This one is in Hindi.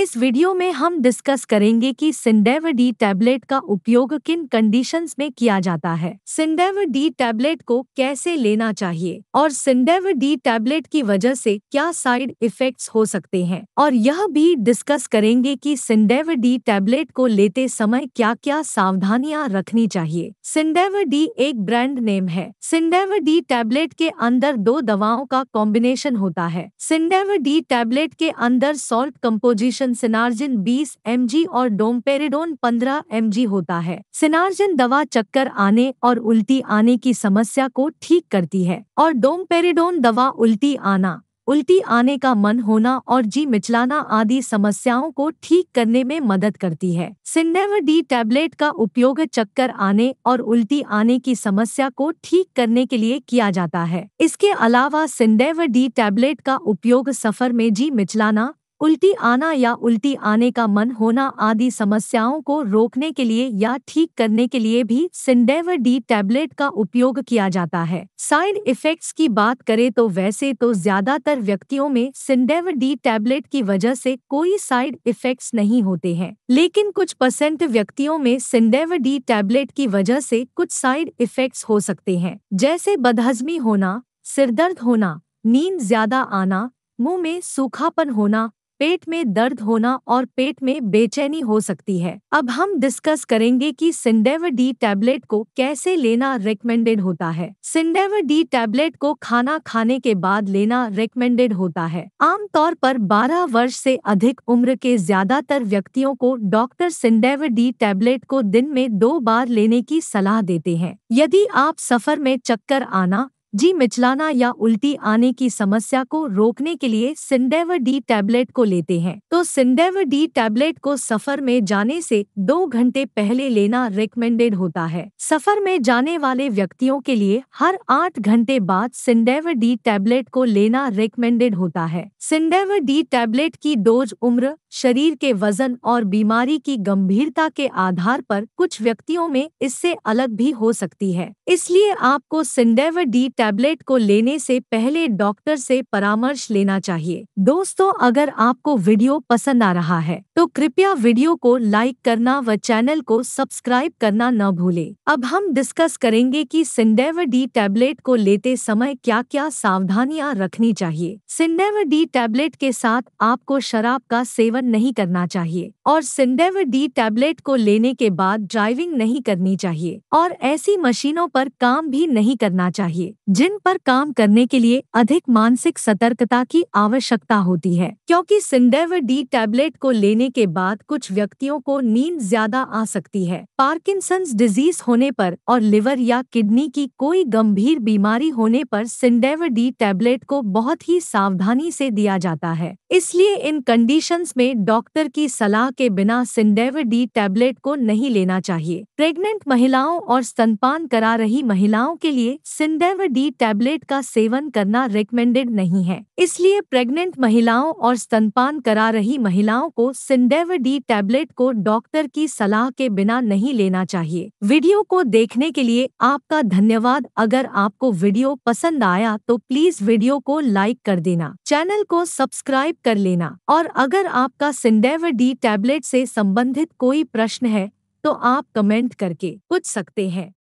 इस वीडियो में हम डिस्कस करेंगे कि सिंडेव डी टैबलेट का उपयोग किन कंडीशंस में किया जाता है सिंडेव डी टैबलेट को कैसे लेना चाहिए और सिंडेव डी टैबलेट की वजह से क्या साइड इफेक्ट्स हो सकते हैं और यह भी डिस्कस करेंगे कि सिंडेव डी टैबलेट को लेते समय क्या क्या सावधानियां रखनी चाहिए सिंडेव डी एक ब्रांड नेम है सिंडेव डी टैबलेट के अंदर दो दवाओं का कॉम्बिनेशन होता है सिंडेव डी टैबलेट के अंदर सॉल्ट कम्पोजिशन सिनार्जिन 20 एम और डोमपेरिडोन 15 एम होता है सिनार्जिन दवा चक्कर आने और उल्टी आने की समस्या को ठीक करती है और डोमपेरिडोन दवा उल्टी आना उल्टी आने का मन होना और जी मिचलाना आदि समस्याओं को ठीक करने में मदद करती है सिन्नेव डी टैबलेट का उपयोग चक्कर आने और उल्टी आने की समस्या को ठीक करने के लिए किया जाता है इसके अलावा सिन्डेव डी टैबलेट का उपयोग सफर में जी मिचलाना उल्टी आना या उल्टी आने का मन होना आदि समस्याओं को रोकने के लिए या ठीक करने के लिए भी सिंडेवर डी टैबलेट का उपयोग किया जाता है साइड इफेक्ट्स की बात करें तो वैसे तो ज्यादातर व्यक्तियों में सिंडेवर डी टैबलेट की वजह से कोई साइड इफेक्ट्स नहीं होते हैं लेकिन कुछ परसेंट व्यक्तियों में सिंडेवर डी टैबलेट की वजह से कुछ साइड इफेक्ट्स हो सकते हैं जैसे बदहजमी होना सिरदर्द होना नींद ज्यादा आना मुंह में सूखापन होना पेट में दर्द होना और पेट में बेचैनी हो सकती है अब हम डिस्कस करेंगे कि सिंडेव डी टैबलेट को कैसे लेना रिकमेंडेड होता है सिंडेव डी टैबलेट को खाना खाने के बाद लेना रिकमेंडेड होता है आमतौर पर 12 वर्ष से अधिक उम्र के ज्यादातर व्यक्तियों को डॉक्टर सिंडेव डी टैबलेट को दिन में दो बार लेने की सलाह देते हैं यदि आप सफर में चक्कर आना जी मिचलाना या उल्टी आने की समस्या को रोकने के लिए सिंडेवर डी टैबलेट को लेते हैं तो सिंडेवर डी टैबलेट को सफर में जाने से दो घंटे पहले लेना रिकमेंडेड होता है सफर में जाने वाले व्यक्तियों के लिए हर आठ घंटे बाद सिंडेवर डी टैबलेट को लेना रिकमेंडेड होता है सिंडेवर डी टैबलेट की डोज उम्र शरीर के वजन और बीमारी की गंभीरता के आधार पर कुछ व्यक्तियों में इससे अलग भी हो सकती है इसलिए आपको सिंडेवर डी टैबलेट को लेने से पहले डॉक्टर से परामर्श लेना चाहिए दोस्तों अगर आपको वीडियो पसंद आ रहा है तो कृपया वीडियो को लाइक करना व चैनल को सब्सक्राइब करना न भूले अब हम डिस्कस करेंगे कि सिंडेव डी टैबलेट को लेते समय क्या क्या सावधानियां रखनी चाहिए सिंडेव डी टैबलेट के साथ आपको शराब का सेवन नहीं करना चाहिए और सिंडेव डी टैबलेट को लेने के बाद ड्राइविंग नहीं करनी चाहिए और ऐसी मशीनों पर काम भी नहीं करना चाहिए जिन पर काम करने के लिए अधिक मानसिक सतर्कता की आवश्यकता होती है क्योंकि सिंडेव डी टैबलेट को लेने के बाद कुछ व्यक्तियों को नींद ज्यादा आ सकती है पार्किंसन डिजीज होने पर और लिवर या किडनी की कोई गंभीर बीमारी होने पर सिंडेव डी टैबलेट को बहुत ही सावधानी से दिया जाता है इसलिए इन कंडीशन में डॉक्टर की सलाह के बिना सिंडेव डी टैबलेट को नहीं लेना चाहिए प्रेग्नेंट महिलाओं और स्तनपान करा रही महिलाओं के लिए सिंडेव डी डी टैबलेट का सेवन करना रिकमेंडेड नहीं है इसलिए प्रेग्नेंट महिलाओं और स्तनपान करा रही महिलाओं को सिंडेव डी टैबलेट को डॉक्टर की सलाह के बिना नहीं लेना चाहिए वीडियो को देखने के लिए आपका धन्यवाद अगर आपको वीडियो पसंद आया तो प्लीज वीडियो को लाइक कर देना चैनल को सब्सक्राइब कर लेना और अगर आपका सिंडेव डी टैबलेट से संबंधित कोई प्रश्न है तो आप कमेंट करके पूछ सकते हैं